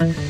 Thank you.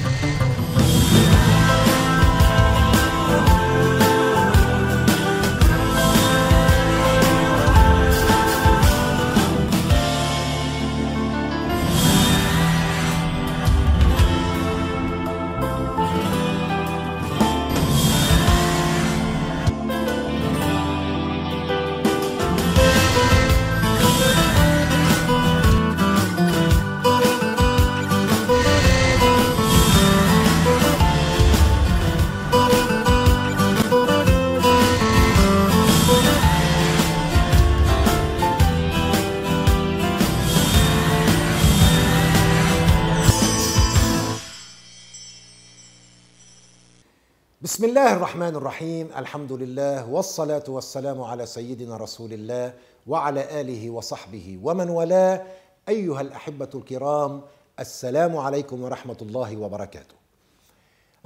بسم الله الرحمن الرحيم الحمد لله والصلاة والسلام على سيدنا رسول الله وعلى آله وصحبه ومن والاه أيها الأحبة الكرام السلام عليكم ورحمة الله وبركاته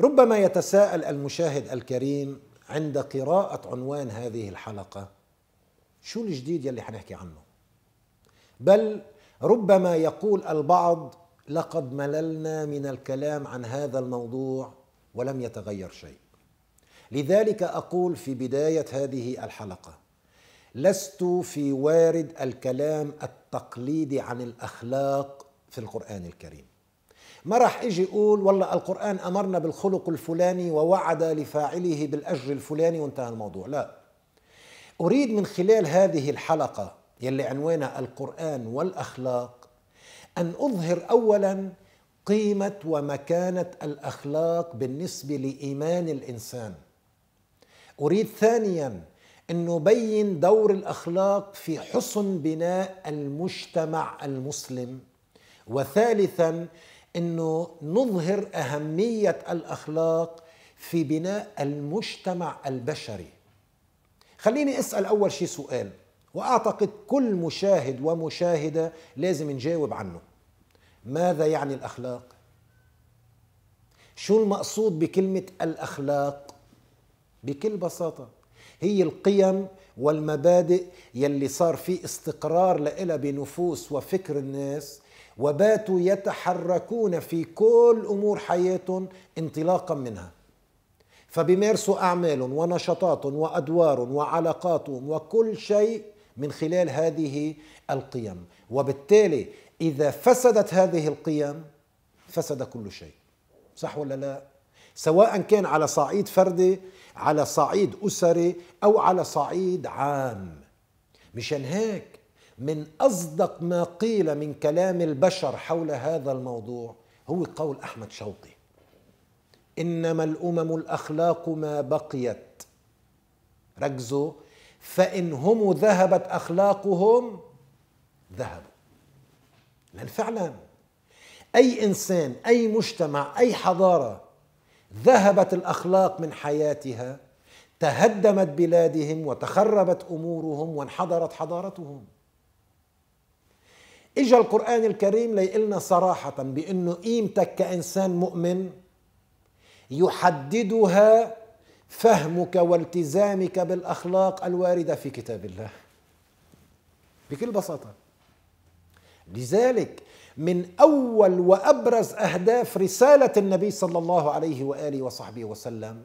ربما يتساءل المشاهد الكريم عند قراءة عنوان هذه الحلقة شو الجديد يلي حنحكي عنه بل ربما يقول البعض لقد مللنا من الكلام عن هذا الموضوع ولم يتغير شيء لذلك اقول في بدايه هذه الحلقه لست في وارد الكلام التقليدي عن الاخلاق في القران الكريم ما راح اجي اقول والله القران امرنا بالخلق الفلاني ووعد لفاعله بالاجر الفلاني وانتهى الموضوع لا اريد من خلال هذه الحلقه يلي عنوانها القران والاخلاق ان اظهر اولا قيمه ومكانه الاخلاق بالنسبه لايمان الانسان أريد ثانيا أن نبين دور الأخلاق في حسن بناء المجتمع المسلم وثالثا أنه نظهر أهمية الأخلاق في بناء المجتمع البشري خليني أسأل أول شيء سؤال وأعتقد كل مشاهد ومشاهدة لازم نجاوب عنه ماذا يعني الأخلاق؟ شو المقصود بكلمة الأخلاق؟ بكل بساطة هي القيم والمبادئ يلي صار في استقرار لها بنفوس وفكر الناس وباتوا يتحركون في كل أمور حياتهم انطلاقا منها فبيمارسوا أعمالهم ونشاطاتهم وأدوارهم وعلاقاتهم وكل شيء من خلال هذه القيم وبالتالي إذا فسدت هذه القيم فسد كل شيء صح ولا لا؟ سواء كان على صعيد فردي على صعيد أسري أو على صعيد عام مشان هيك من أصدق ما قيل من كلام البشر حول هذا الموضوع هو قول أحمد شوقي إنما الأمم الأخلاق ما بقيت ركزوا فإن هم ذهبت أخلاقهم ذهبوا لأن فعلا أي إنسان أي مجتمع أي حضارة ذهبت الاخلاق من حياتها تهدمت بلادهم وتخربت امورهم وانحدرت حضارتهم اجا القران الكريم ليقلنا صراحه بانه قيمتك كانسان مؤمن يحددها فهمك والتزامك بالاخلاق الوارده في كتاب الله بكل بساطه لذلك من اول وابرز اهداف رساله النبي صلى الله عليه واله وصحبه وسلم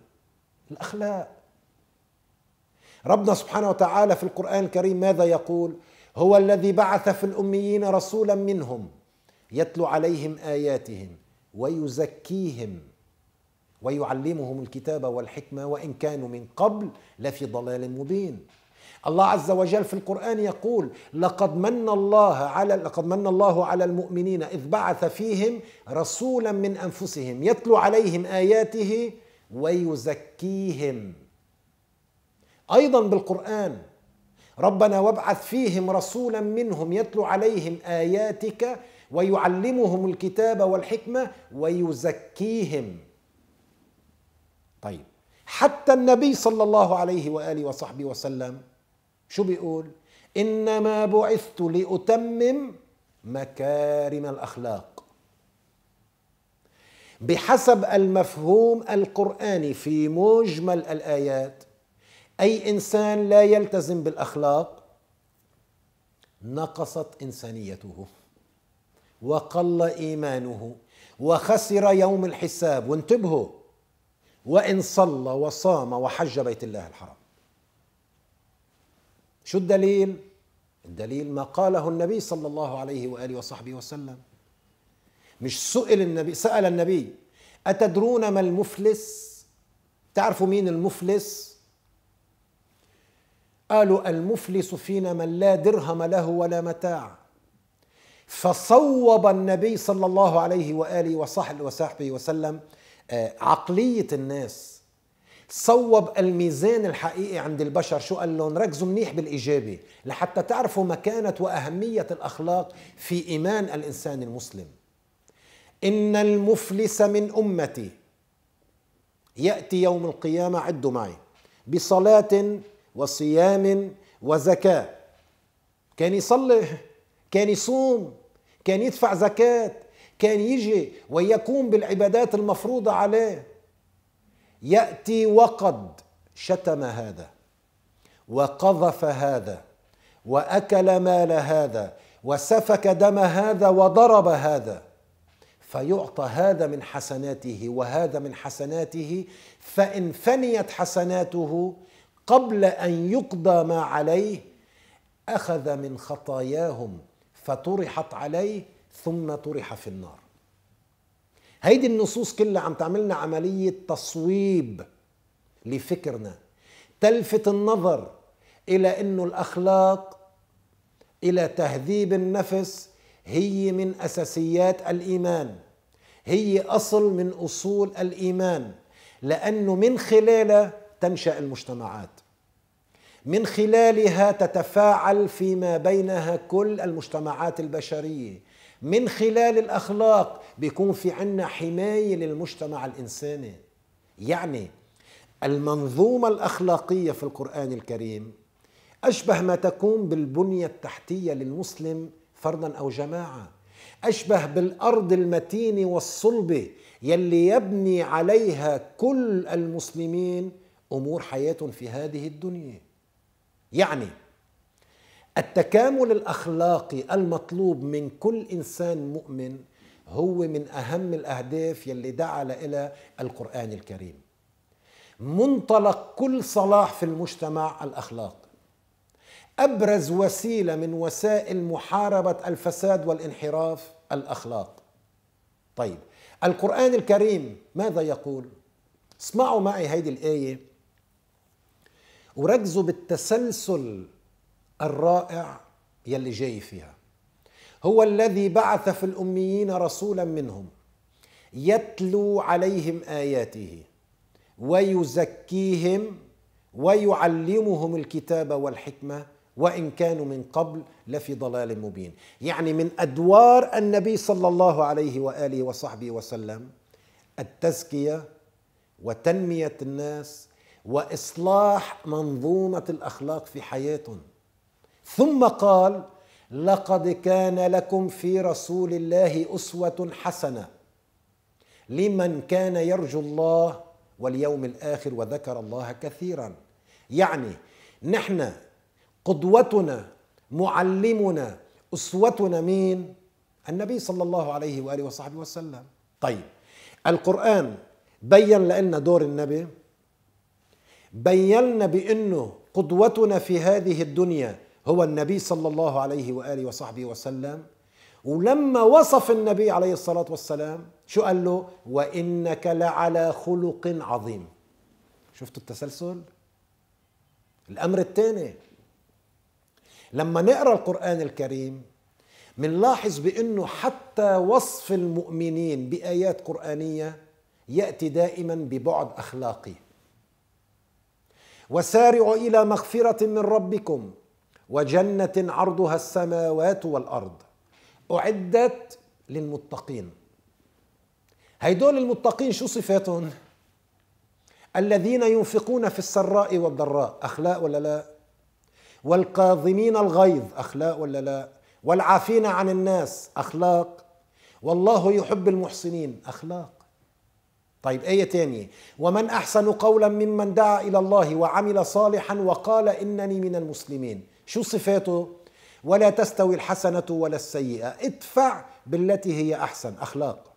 الاخلاق ربنا سبحانه وتعالى في القران الكريم ماذا يقول هو الذي بعث في الاميين رسولا منهم يتلو عليهم اياتهم ويزكيهم ويعلمهم الكتاب والحكمه وان كانوا من قبل لفي ضلال مبين الله عز وجل في القرآن يقول لقد من الله على لقد من الله على المؤمنين إذ بعث فيهم رسولا من أنفسهم يتلو عليهم آياته ويزكيهم أيضا بالقرآن ربنا وابعث فيهم رسولا منهم يتلو عليهم آياتك ويعلمهم الكتاب والحكمة ويزكيهم طيب حتى النبي صلى الله عليه وآله وصحبه وسلم شو بيقول انما بعثت لاتمم مكارم الاخلاق بحسب المفهوم القراني في مجمل الايات اي انسان لا يلتزم بالاخلاق نقصت انسانيته وقل ايمانه وخسر يوم الحساب وانتبهوا وان صلى وصام وحج بيت الله الحرام شو الدليل الدليل ما قاله النبي صلى الله عليه واله وصحبه وسلم مش سئل النبي سال النبي اتدرون ما المفلس تعرفوا مين المفلس قالوا المفلس فينا من لا درهم له ولا متاع فصوب النبي صلى الله عليه واله وصحبه وسلم آه، عقليه الناس صوب الميزان الحقيقي عند البشر شو قال لهم ركزوا منيح بالإجابة لحتى تعرفوا مكانة وأهمية الأخلاق في إيمان الإنسان المسلم إن المفلس من أمتي يأتي يوم القيامة عدوا معي بصلاة وصيام وزكاة كان يصلي كان يصوم كان يدفع زكاة كان يجي ويقوم بالعبادات المفروضة عليه ياتي وقد شتم هذا وقذف هذا واكل مال هذا وسفك دم هذا وضرب هذا فيعطى هذا من حسناته وهذا من حسناته فان فنيت حسناته قبل ان يقضى ما عليه اخذ من خطاياهم فطرحت عليه ثم طرح في النار هيدي النصوص كلها عم تعملنا عملية تصويب لفكرنا تلفت النظر إلى أنه الأخلاق إلى تهذيب النفس هي من أساسيات الإيمان هي أصل من أصول الإيمان لأنه من خلالها تنشأ المجتمعات من خلالها تتفاعل فيما بينها كل المجتمعات البشريه من خلال الأخلاق بيكون في عنا حماية للمجتمع الإنساني يعني المنظومة الأخلاقية في القرآن الكريم أشبه ما تكون بالبنية التحتية للمسلم فردا أو جماعة أشبه بالأرض المتينة والصلبة يلي يبني عليها كل المسلمين أمور حياتهم في هذه الدنيا يعني التكامل الاخلاقي المطلوب من كل انسان مؤمن هو من اهم الاهداف يلي دعا الى القران الكريم منطلق كل صلاح في المجتمع الاخلاق ابرز وسيله من وسائل محاربه الفساد والانحراف الاخلاق طيب القران الكريم ماذا يقول اسمعوا معي هذه الايه وركزوا بالتسلسل الرائع يلي جاي فيها هو الذي بعث في الأميين رسولا منهم يتلو عليهم آياته ويزكيهم ويعلمهم الكتاب والحكمة وإن كانوا من قبل لفي ضلال مبين يعني من أدوار النبي صلى الله عليه وآله وصحبه وسلم التزكية وتنمية الناس وإصلاح منظومة الأخلاق في حياتهم ثم قال لقد كان لكم في رسول الله اسوه حسنه لمن كان يرجو الله واليوم الاخر وذكر الله كثيرا يعني نحن قدوتنا معلمنا اسوتنا مين النبي صلى الله عليه واله وصحبه وسلم طيب القران بين لنا دور النبي بينا بانه قدوتنا في هذه الدنيا هو النبي صلى الله عليه واله وصحبه وسلم ولما وصف النبي عليه الصلاه والسلام شو قال له وانك لعلى خلق عظيم شفتوا التسلسل الامر الثاني لما نقرا القران الكريم منلاحظ بانه حتى وصف المؤمنين بايات قرانيه ياتي دائما ببعد اخلاقي وسارعوا الى مغفره من ربكم وجنة عرضها السماوات والأرض أعدت للمتقين هيدول المتقين شو صفاتهم؟ الذين ينفقون في السراء والضراء أخلاق ولا لا؟ والقاظمين الغيظ أخلاق ولا لا؟ والعافين عن الناس أخلاق والله يحب المحسنين أخلاق طيب آية تانية ومن أحسن قولا ممن دعا إلى الله وعمل صالحا وقال إنني من المسلمين شو صفاته ولا تستوي الحسنة ولا السيئة ادفع بالتي هي أحسن أخلاق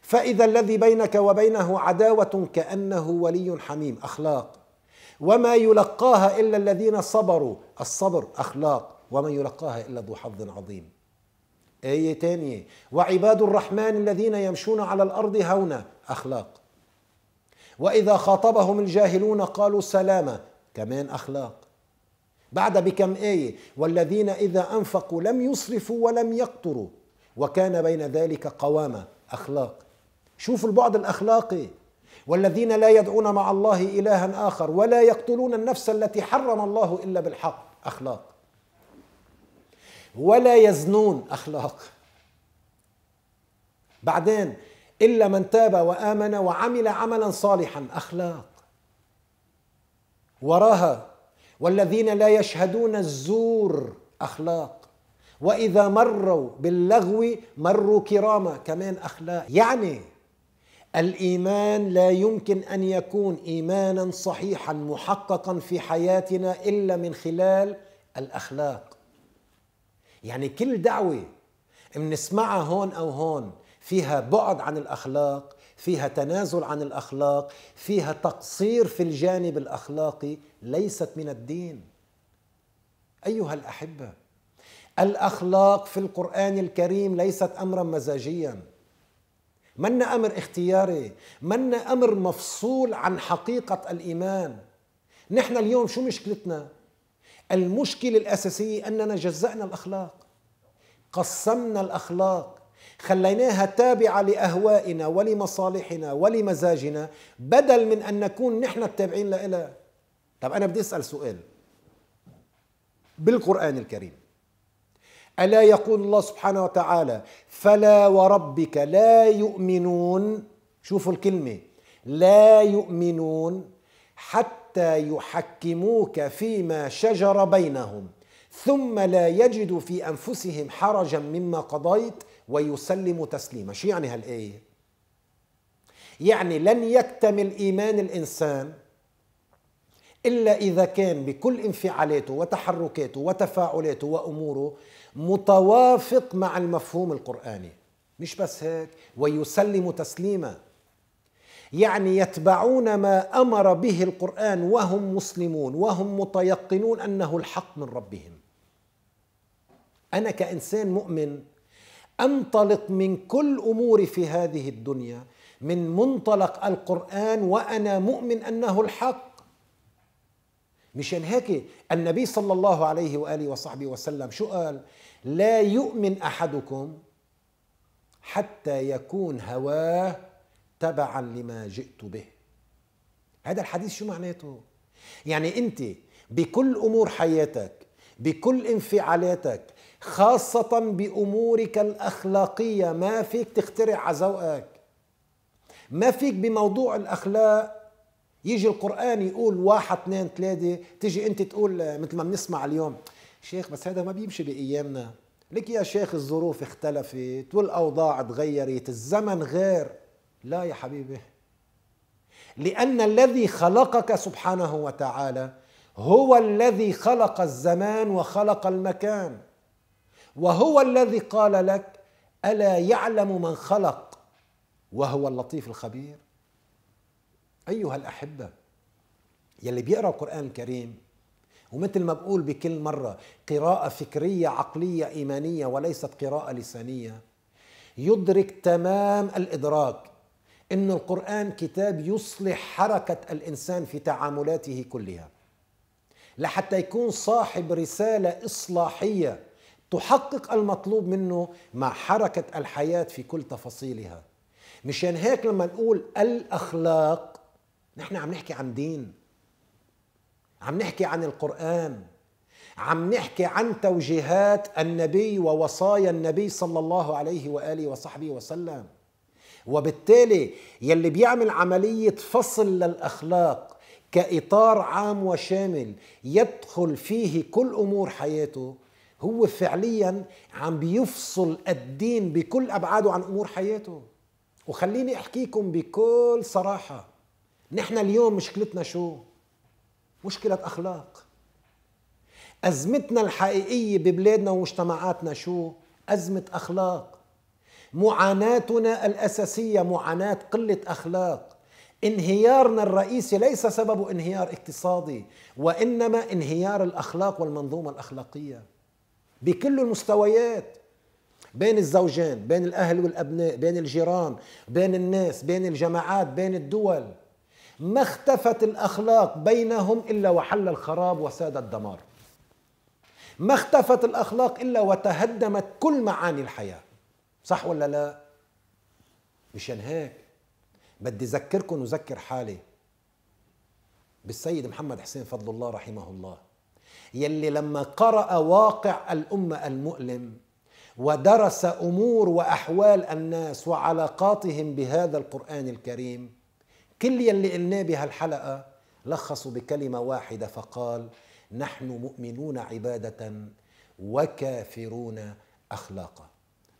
فإذا الذي بينك وبينه عداوة كأنه ولي حميم أخلاق وما يلقاها إلا الذين صبروا الصبر أخلاق وما يلقاها إلا ذو حظ عظيم آية تانية وعباد الرحمن الذين يمشون على الأرض هونا أخلاق وإذا خاطبهم الجاهلون قالوا سلامة كمان أخلاق بعد بكم آية والذين إذا أنفقوا لم يصرفوا ولم يقتروا وكان بين ذلك قوامة أخلاق شوف البعد الأخلاقي والذين لا يدعون مع الله إلها آخر ولا يقتلون النفس التي حرم الله إلا بالحق أخلاق ولا يزنون أخلاق بعدين إلا من تاب وآمن وعمل عملا صالحا أخلاق وراها والذين لا يشهدون الزور اخلاق واذا مروا باللغو مروا كرامه كمان اخلاق يعني الايمان لا يمكن ان يكون ايمانا صحيحا محققا في حياتنا الا من خلال الاخلاق يعني كل دعوه بنسمعها هون او هون فيها بعد عن الاخلاق فيها تنازل عن الاخلاق فيها تقصير في الجانب الاخلاقي ليست من الدين ايها الاحبه الاخلاق في القران الكريم ليست امرا مزاجيا من امر اختياري من امر مفصول عن حقيقه الايمان نحن اليوم شو مشكلتنا المشكله الاساسيه اننا جزأنا الاخلاق قسمنا الاخلاق خليناها تابعة لأهوائنا ولمصالحنا ولمزاجنا بدل من أن نكون نحن التابعين لها طب أنا بدي أسأل سؤال بالقرآن الكريم ألا يقول الله سبحانه وتعالى فلا وربك لا يؤمنون شوفوا الكلمة لا يؤمنون حتى يحكموك فيما شجر بينهم ثم لا يجدوا في أنفسهم حرجا مما قضيت ويسلم تسليما شو يعني هالآية؟ يعني لن يكتمل إيمان الإنسان إلا إذا كان بكل انفعالاته وتحركاته وتفاعلاته وأموره متوافق مع المفهوم القرآني مش بس هيك ويسلم تسليما يعني يتبعون ما امر به القران وهم مسلمون وهم متيقنون انه الحق من ربهم انا كانسان مؤمن انطلق من كل اموري في هذه الدنيا من منطلق القران وانا مؤمن انه الحق مشان هيك النبي صلى الله عليه واله وصحبه وسلم شو قال لا يؤمن احدكم حتى يكون هواه تبعا لما جئت به هذا الحديث شو معناته يعني انت بكل امور حياتك بكل انفعالاتك خاصة بأمورك الأخلاقية ما فيك تخترع على ما فيك بموضوع الأخلاق يجي القرآن يقول واحد اثنين ثلاثة تجي أنت تقول آه، مثل ما بنسمع اليوم شيخ بس هذا ما بيمشي بأيامنا لك يا شيخ الظروف اختلفت والأوضاع تغيرت الزمن غير لا يا حبيبي لأن الذي خلقك سبحانه وتعالى هو الذي خلق الزمان وخلق المكان وهو الذي قال لك الا يعلم من خلق وهو اللطيف الخبير ايها الاحبه يلي بيقرا القران الكريم ومثل ما بقول بكل مره قراءه فكريه عقليه ايمانيه وليست قراءه لسانيه يدرك تمام الادراك ان القران كتاب يصلح حركه الانسان في تعاملاته كلها لحتى يكون صاحب رساله اصلاحيه تحقق المطلوب منه مع حركة الحياة في كل تفاصيلها مشان هيك لما نقول الأخلاق نحن عم نحكي عن دين عم نحكي عن القرآن عم نحكي عن توجيهات النبي ووصايا النبي صلى الله عليه وآله وصحبه وسلم وبالتالي يلي بيعمل عملية فصل للأخلاق كإطار عام وشامل يدخل فيه كل أمور حياته هو فعليا عم بيفصل الدين بكل ابعاده عن امور حياته وخليني احكيكم بكل صراحه نحن اليوم مشكلتنا شو مشكله اخلاق ازمتنا الحقيقيه ببلادنا ومجتمعاتنا شو ازمه اخلاق معاناتنا الاساسيه معاناه قله اخلاق انهيارنا الرئيسي ليس سببه انهيار اقتصادي وانما انهيار الاخلاق والمنظومه الاخلاقيه بكل المستويات بين الزوجين بين الأهل والأبناء بين الجيران بين الناس بين الجماعات بين الدول ما اختفت الأخلاق بينهم إلا وحل الخراب وساد الدمار ما اختفت الأخلاق إلا وتهدمت كل معاني الحياة صح ولا لا؟ مشان هيك بدي أذكركم وذكر حالي بالسيد محمد حسين فضل الله رحمه الله يلي لما قرأ واقع الأمة المؤلم ودرس أمور وأحوال الناس وعلاقاتهم بهذا القرآن الكريم كل يلي قلناه بهالحلقة لخصوا بكلمة واحدة فقال نحن مؤمنون عبادة وكافرون أخلاقا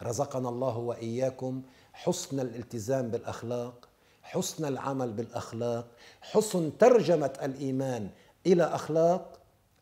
رزقنا الله وإياكم حسن الالتزام بالأخلاق حسن العمل بالأخلاق حسن ترجمة الإيمان إلى أخلاق